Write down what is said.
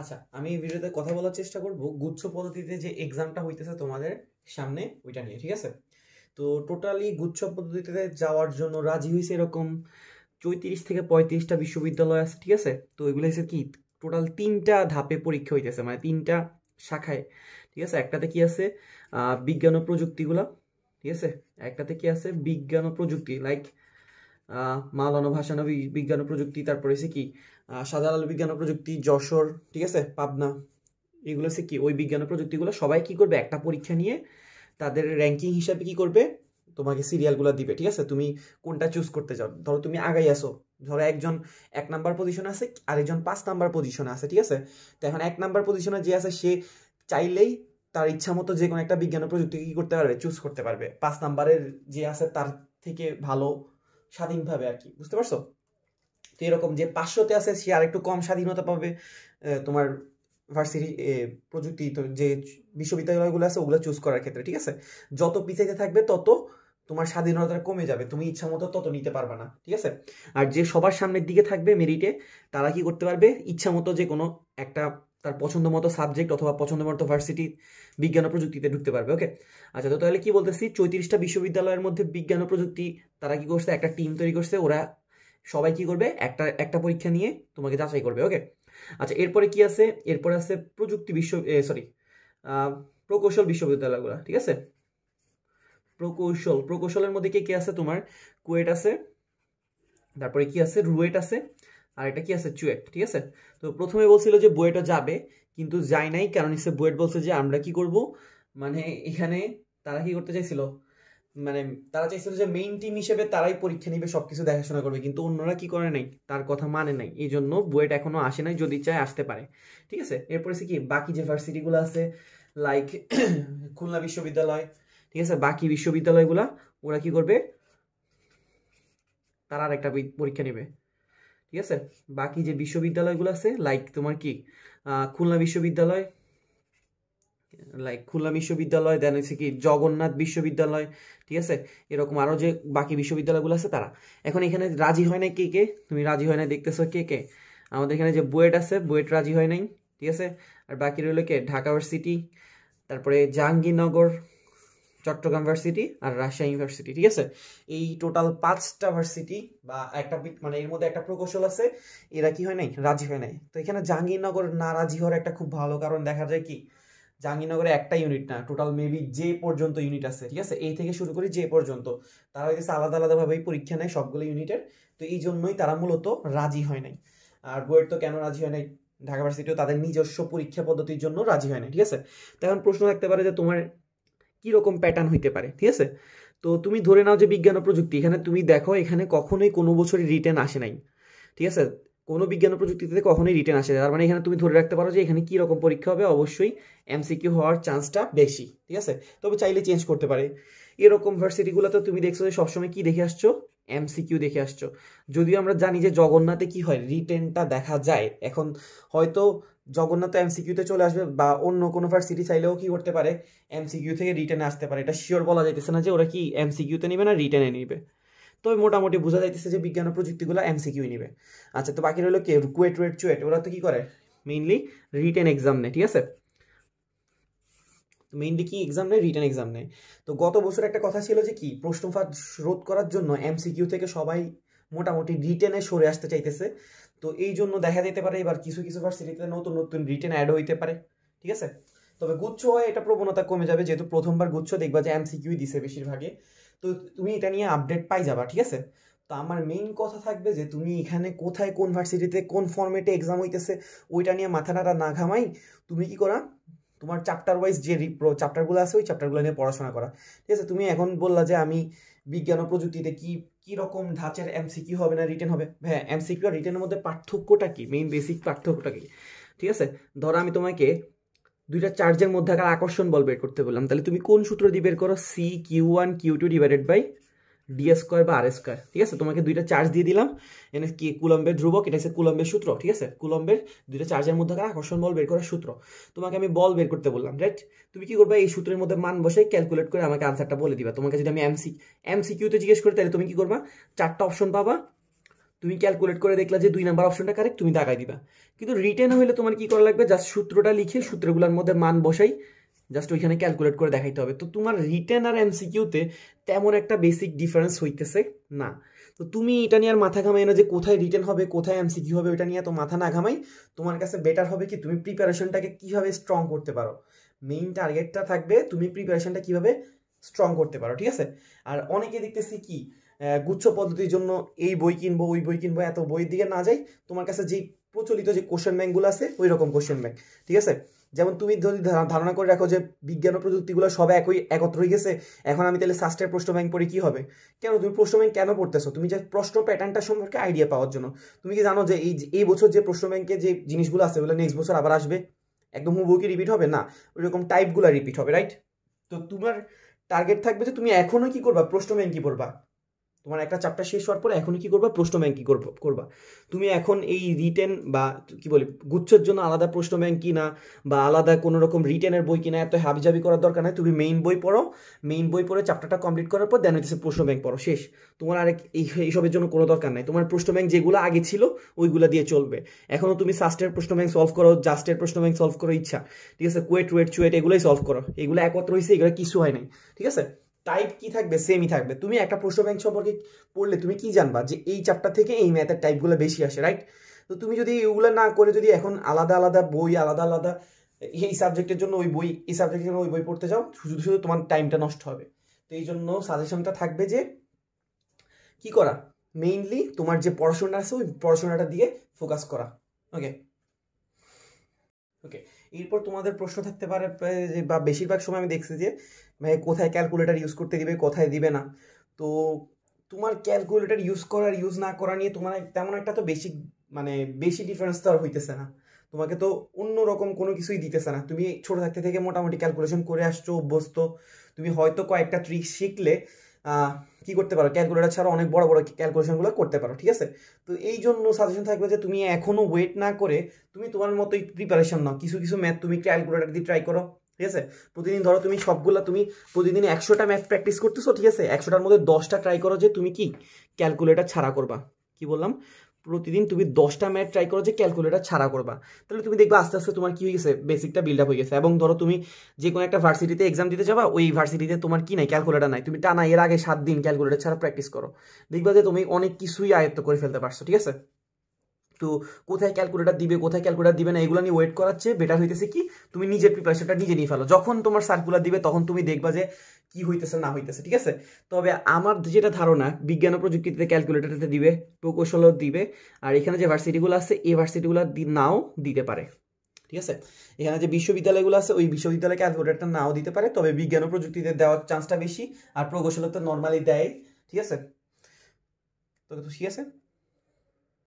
আচ্ছা আমি এই ভিডিওতে কথা বলার চেষ্টা করব গুচ্ছ পদ্ধতিতে যে এক্সামটা হইতেছে তোমাদের সামনে ওইটা নিয়ে ঠিক আছে তো টোটালি গুচ্ছ পদ্ধতিতে যাওয়ার জন্য রাজি হয়েছে এরকম চৌত্রিশ থেকে পঁয়ত্রিশটা বিশ্ববিদ্যালয় আছে ঠিক আছে তো এগুলো হচ্ছে কি টোটাল তিনটা ধাপে পরীক্ষা হইতেছে মানে তিনটা শাখায় ঠিক আছে একটাতে কি আছে বিজ্ঞান ও প্রযুক্তিগুলা ঠিক আছে একটাতে কি আছে বিজ্ঞান ও প্রযুক্তি লাইক মালানো ভাষানো বিজ্ঞান ও প্রযুক্তি তারপরে হচ্ছে কি শাহজালাল বিজ্ঞান ও প্রযুক্তি যশোর ঠিক আছে পাবনা এগুলো হচ্ছে কি ওই বিজ্ঞান ও প্রযুক্তিগুলো সবাই কি করবে একটা পরীক্ষা নিয়ে তাদের র্যাঙ্কিং হিসাবে কি করবে তোমাকে সিরিয়ালগুলো দিবে ঠিক আছে তুমি কোনটা চুজ করতে চাও ধরো তুমি আগাই আসো ধরো একজন এক নাম্বার পজিশনে আছে আরেকজন পাঁচ নাম্বার পজিশনে আছে ঠিক আছে তো এখন এক নাম্বার পজিশনে যে আছে সে চাইলেই তার ইচ্ছা মতো যে কোনো একটা বিজ্ঞান প্রযুক্তি কী করতে পারবে চুজ করতে পারবে পাঁচ নাম্বারের যে আছে তার থেকে ভালো স্বাধীনভাবে আর কি বুঝতে পারছো তো এরকম যে পাঁচশোতে আছে সে আর একটু কম স্বাধীনতা পাবে তোমার ভার্সিটি প্রযুক্তি যে বিশ্ববিদ্যালয়গুলো আছে ওগুলো চুজ করার ক্ষেত্রে ঠিক আছে যত পিছাইতে থাকবে তত তোমার স্বাধীনতা কমে যাবে তুমি ইচ্ছা মতো তত নিতে পারবে না ঠিক আছে আর যে সবার সামনের দিকে থাকবে মেরিটে তারা কি করতে পারবে ইচ্ছা মতো যে কোনো একটা তার পছন্দ মতো সাবজেক্ট অথবা পছন্দ মতো ভার্সিটি বিজ্ঞান ও প্রযুক্তিতে ঢুকতে পারবে ওকে আচ্ছা তো তাহলে কি বলতেছি চৌত্রিশটা বিশ্ববিদ্যালয়ের মধ্যে বিজ্ঞান ও প্রযুক্তি তারা কি করছে একটা টিম তৈরি করছে ওরা সবাই কি করবে একটা একটা পরীক্ষা নিয়ে তোমাকে যাচাই করবে ওকে আচ্ছা এরপরে কি আছে এরপরে আছে প্রযুক্তি বিশ্ব সরি প্রকৌশল বিশ্ববিদ্যালয়গুলো ঠিক আছে প্রকৌশল প্রকৌশলের মধ্যে কে কে আছে তোমার কুয়েট আছে তারপরে কি আছে রুয়েট আছে আর এটা কি আছে চুয়েট ঠিক আছে তো প্রথমে বলছিল যে বুয়েটা যাবে কিন্তু যায় নাই কারণ সে বুয়েট বলছে যে আমরা কি করব মানে এখানে তারা কি করতে চাইছিল মানে তারা চাইছিল যে মেইন টিম হিসেবে তারাই পরীক্ষা নিবে সব কিছু দেখাশোনা করবে কিন্তু অন্যরা কি করে নাই তার কথা মানে নাই এই জন্য বুয়েট এখনো আসে নাই যদি চায় আসতে পারে ঠিক আছে এরপরে কি বাকি যে ভার্সিটিগুলো আছে লাইক খুলনা বিশ্ববিদ্যালয় ঠিক আছে বাকি বিশ্ববিদ্যালয়গুলা ওরা কি করবে তারা আর একটা পরীক্ষা নেবে ঠিক আছে বাকি যে বিশ্ববিদ্যালয়গুলো আছে লাইক তোমার কি খুলনা বিশ্ববিদ্যালয় লাইক খুলনা বিশ্ববিদ্যালয় দেন হচ্ছে কি জগন্নাথ বিশ্ববিদ্যালয় ঠিক আছে এরকম আরও যে বাকি বিশ্ববিদ্যালয়গুলো আছে তারা এখন এখানে রাজি হয় নাই কে কে তুমি রাজি হয় নাই দেখতেছো কে কে আমাদের এখানে যে বুয়েট আছে বুয়েট রাজি হয় নাই ঠিক আছে আর বাকি রইল কে ঢাকা ইউনিভার্সিটি তারপরে জাহাঙ্গীরনগর চট্টগ্রাম ভার্সিটি আর রাজশাহী ইউনিভার্সিটি ঠিক আছে এই টোটাল পাঁচটা ভার্সিটি বা একটা মানে এর মধ্যে একটা প্রকৌশল আছে এরা কি হয় নাই রাজি হয় নাই তো এখানে জাহাঙ্গীরনগর না রাজি হওয়ার একটা খুব ভালো কারণ দেখা যায় কি জাহাঙ্গীরনগরে একটা ইউনিট না টোটাল মেবি যে পর্যন্ত ইউনিট আছে ঠিক আছে এই থেকে শুরু করে যে পর্যন্ত তারা হইতেছে আলাদা আলাদাভাবেই পরীক্ষা নেয় সবগুলো ইউনিটের তো এই জন্যই তারা মূলত রাজি হয় নাই আর বইয়ের তো কেন রাজি হয় নাই ঢাকা ভার্সিটিও তাদের নিজস্ব পরীক্ষা পদ্ধতির জন্য রাজি হয় না ঠিক আছে তো এখন প্রশ্ন থাকতে পারে যে তোমার কীরকম প্যাটার্ন হইতে পারে ঠিক আছে তো তুমি ধরে নাও যে বিজ্ঞান ও প্রযুক্তি এখানে তুমি দেখো এখানে কখনোই কোনো বছরই রিটার্ন আসে নাই ঠিক আছে কোনো বিজ্ঞান ও প্রযুক্তিতে কখনোই রিটার্ন আসে না তার মানে এখানে তুমি ধরে রাখতে পারো যে এখানে কীরকম পরীক্ষা হবে অবশ্যই এমসিকিউ হওয়ার চান্সটা বেশি ঠিক আছে তবে চাইলে চেঞ্জ করতে পারে এরকম ভার্সিটিগুলোতে তুমি দেখছো যে সবসময় কী দেখে আসছো এমসিকিউ দেখে আসছো যদিও আমরা জানি যে জগন্নাথে কি হয় রিটেনটা দেখা যায় এখন হয়তো জগন্নাথ এমসিকিউতে চলে আসবে বা অন্য কোনো ভার্সিটি চাইলেও কি করতে পারে এমসিকিউ থেকে রিটেনে আসতে পারে এটা শিওর বলা যাইতেছে না যে ওরা কি এমসিকিউতে নিবে না রিটেনে নিবে তো মোটামুটি বোঝা যাইতেছে যে বিজ্ঞান ও প্রযুক্তিগুলো এমসিকিউ নিবে আচ্ছা তো বাকি রইলো কে কুয়েট ওয়েট চুয়েট ওরা তো কি করে মেইনলি রিটেন এক্সাম নেয় ঠিক আছে মেইনলি কি এক্সাম নেয় রিটার্ন এক্সাম নেয় তো গত বছর একটা কথা ছিল যে কি প্রশ্ন ফাঁদ রোধ করার জন্য এমসিকিউ থেকে সবাই মোটামুটি রিটেনে সরে আসতে চাইতেছে তো এই জন্য দেখা যেতে পারে এবার কিছু কিছু ভার্সিটিতে নতুন নতুন রিটেন অ্যাড হইতে পারে ঠিক আছে তবে গুচ্ছ হয় এটা প্রবণতা কমে যাবে যেহেতু প্রথমবার গুচ্ছ দেখবা যে এমসিকিউই দিছে বেশিরভাগে তো তুমি এটা নিয়ে আপডেট পাই যাবা ঠিক আছে তো আমার মেইন কথা থাকবে যে তুমি এখানে কোথায় কোন ভার্সিটিতে কোন ফর্মেটে এক্সাম হইতেছে ওইটা নিয়ে মাথাটা না ঘামাই তুমি কি করা তোমার চ্যাপ্টার ওয়াইজ যে চ্যাপ্টারগুলো আছে ওই চ্যাপ্টারগুলো নিয়ে পড়াশোনা করা ঠিক আছে তুমি এখন বললা যে আমি বিজ্ঞান ও প্রযুক্তিতে কি কী রকম ধাঁচের এমসিকিউ হবে না রিটেন হবে হ্যাঁ এমসিকিউ আর রিটেনের মধ্যে পার্থক্যটা কি মেইন বেসিক পার্থক্যটা কি ঠিক আছে ধরো আমি তোমাকে দুইটা চার্জের মধ্যে আকার আকর্ষণ বল বের করতে বললাম তাহলে তুমি কোন সূত্র দিয়ে বের করো C Q one Q two divided by D square বা আর স্কোয়ার ঠিক আছে তোমাকে দুইটা চার্জ দিয়ে দিলাম এনে কি কুলম্বের ধ্রুবক এটা হচ্ছে কুলম্বের সূত্র ঠিক আছে কুলম্বের দুইটা চার্জের মধ্যে আকর্ষণ বল বের করার সূত্র তোমাকে আমি বল বের করতে বললাম রাইট তুমি কি করবে এই সূত্রের মধ্যে মান বসে ক্যালকুলেট করে আমাকে আনসারটা বলে দিবা তোমাকে যদি আমি এমসি এমসি কিউতে জিজ্ঞেস করি তাহলে তুমি কি করবা চারটা অপশন পাবা তুমি ক্যালকুলেট করে দেখলা যে দুই নাম্বার অপশনটা কারেক্ট তুমি দাগাই দিবা কিন্তু রিটার্ন হইলে তোমার কি করা লাগবে জাস্ট সূত্রটা লিখে সূত্রগুলোর মধ্যে মান বসাই জাস্ট ওইখানে ক্যালকুলেট করে দেখাইতে হবে তো তোমার রিটার্ন আর এমসিকিউতে তেমন একটা বেসিক ডিফারেন্স হইতেছে না তো তুমি এটা নিয়ে আর মাথা ঘামাই না যে কোথায় রিটার্ন হবে কোথায় এমসিকিউ হবে ওইটা নিয়ে তো মাথা না ঘামাই তোমার কাছে বেটার হবে কি তুমি প্রিপারেশনটাকে কীভাবে স্ট্রং করতে পারো মেইন টার্গেটটা থাকবে তুমি প্রিপারেশনটা কীভাবে স্ট্রং করতে পারো ঠিক আছে আর অনেকে দেখতেছি কি গুচ্ছ পদ্ধতির জন্য এই বই কিনবো ওই বই কিনবো এত বইয়ের দিকে না যাই তোমার কাছে যে প্রচলিত যে কোশ্চেন ব্যাঙ্কগুলো আছে ওই রকম কোশ্চেন ব্যাঙ্ক ঠিক আছে যেমন তুমি যদি ধারণা করে রাখো যে বিজ্ঞান ও প্রযুক্তিগুলো সব একই একত্র হয়ে গেছে এখন আমি তাহলে সাস্টের প্রশ্ন ব্যাংক পড়ে কী হবে কেন তুমি প্রশ্ন ব্যাংক কেন পড়তেছো তুমি যে প্রশ্ন প্যাটার্নটা সম্পর্কে আইডিয়া পাওয়ার জন্য তুমি কি জানো যে এই এই বছর যে প্রশ্ন ব্যাংকে যে জিনিসগুলো আছে ওগুলো নেক্সট বছর আবার আসবে একদম হুবুকি কি রিপিট হবে না ওইরকম টাইপগুলো রিপিট হবে রাইট তো তোমার টার্গেট থাকবে যে তুমি এখনও কি করবা প্রশ্ন ব্যাংক কী পড়বা তোমার একটা চ্যাপ্টার শেষ হওয়ার পরে এখন কি করবা প্রশ্ন ব্যাংকিং করবা তুমি এখন এই রিটেন বা কি বলি গুচ্ছর জন্য আলাদা প্রশ্ন ব্যাংক কিনা বা আলাদা কোনো রকম রিটেনের বই কিনা এত হাবিজাবি করার দরকার নাই তুমি মেইন বই পড়ো মেইন বই পড়ে চ্যাপ্টারটা কমপ্লিট করার পর দেন হচ্ছে প্রশ্ন ব্যাংক পড়ো শেষ তোমার আরেক এইসবের জন্য কোনো দরকার নাই তোমার প্রশ্ন ব্যাংক যেগুলো আগে ছিল ওইগুলো দিয়ে চলবে এখনও তুমি সাস্টের প্রশ্ন ব্যাংক সলভ করো জাস্টের প্রশ্ন ব্যাংক সলভ করো ইচ্ছা ঠিক আছে কুয়েট ওয়েট চুয়েট এগুলোই সলভ করো এগুলো একত্র হয়েছে এগুলো কিছু হয় নাই ঠিক আছে টাইপ কি থাকবে সেমই থাকবে তুমি একটা প্রশ্ন ব্যাংক সম্পর্কে পড়লে তুমি কি জানবা যে এই চ্যাপ্টার থেকে এই ম্যাথের টাইপগুলো বেশি আসে রাইট তো তুমি যদি এগুলো না করে যদি এখন আলাদা আলাদা বই আলাদা আলাদা এই সাবজেক্টের জন্য ওই বই এই সাবজেক্টের জন্য ওই বই পড়তে যাও শুধু শুধু তোমার টাইমটা নষ্ট হবে তো এই জন্য সাজেশনটা থাকবে যে কি করা মেইনলি তোমার যে পড়াশোনা আছে ওই পড়াশোনাটা দিয়ে ফোকাস করা ওকে ওকে এরপর তোমাদের প্রশ্ন থাকতে পারে বা বেশিরভাগ সময় আমি দেখছি যে ভাই কোথায় ক্যালকুলেটার ইউজ করতে দিবে কোথায় দিবে না তো তোমার ক্যালকুলেটার ইউজ করার ইউজ না করা নিয়ে তোমার তেমন একটা তো বেশি মানে বেশি ডিফারেন্স তো আর হইতেছে না তোমাকে তো অন্য রকম কোনো কিছুই দিতেছে না তুমি ছোটো থাকতে থেকে মোটামুটি ক্যালকুলেশন করে আসছো অভ্যস্ত তুমি হয়তো কয়েকটা ট্রিক শিখলে কি করতে পারো ক্যালকুলেটার ছাড়া অনেক বড় বড় ক্যালকুলেশনগুলো করতে পারো ঠিক আছে তো এই জন্য সাজেশন থাকবে যে তুমি এখনও ওয়েট না করে তুমি তোমার মতোই প্রিপারেশন নাও কিছু কিছু ম্যাথ তুমি ক্যালকুলেটার দিয়ে ট্রাই করো ঠিক আছে প্রতিদিন ধরো তুমি সবগুলা তুমি প্রতিদিন একশোটা ম্যাথ প্র্যাকটিস করতেছো ঠিক আছে একশোটার মধ্যে দশটা ট্রাই করো যে তুমি কি ক্যালকুলেটার ছাড়া করবা কি বললাম প্রতিদিন তুমি দশটা ম্যাট ট্রাই করো যে ক্যালকুলেটার ছাড়া করবা তাহলে তুমি দেখবে আস্তে আস্তে তোমার কী হয়ে গেছে বেসিকটা বিল্ড আপ হয়ে গেছে এবং ধরো তুমি যে কোনো একটা ভার্সিটিতে এক্সাম দিতে যাবা ওই ভার্সিটিতে তোমার কী নাই ক্যালকুলেটার নাই তুমি টানা এর আগে সাত দিন ক্যালকুলেটার ছাড়া প্র্যাকটিস করো দেখবা যে তুমি অনেক কিছুই আয়ত্ত করে ফেলতে পারছো ঠিক আছে তো কোথায় ক্যালকুলেটার দিবে কোথায় ক্যালকুলেটার দিবে না এগুলো নিয়ে ওয়েট করাচ্ছে বেটার হইতেছে কি তুমি নিজের প্রিপারেশনটা নিজে নিয়ে ফেলো যখন তোমার সার্কুলার দিবে তখন তুমি দেখবা যে কি হইতেছে না হইতেছে ঠিক আছে তবে আমার যেটা ধারণা বিজ্ঞান ও প্রযুক্তিতে ক্যালকুলেটারটাতে দিবে প্রকৌশল দিবে আর এখানে যে ভার্সিটিগুলো আছে এই ভার্সিটিগুলো নাও দিতে পারে ঠিক আছে এখানে যে বিশ্ববিদ্যালয়গুলো আছে ওই বিশ্ববিদ্যালয় ক্যালকুলেটারটা নাও দিতে পারে তবে বিজ্ঞান ও প্রযুক্তিতে দেওয়ার চান্সটা বেশি আর প্রকৌশলতে নর্মালি দেয় ঠিক আছে তো ঠিক আছে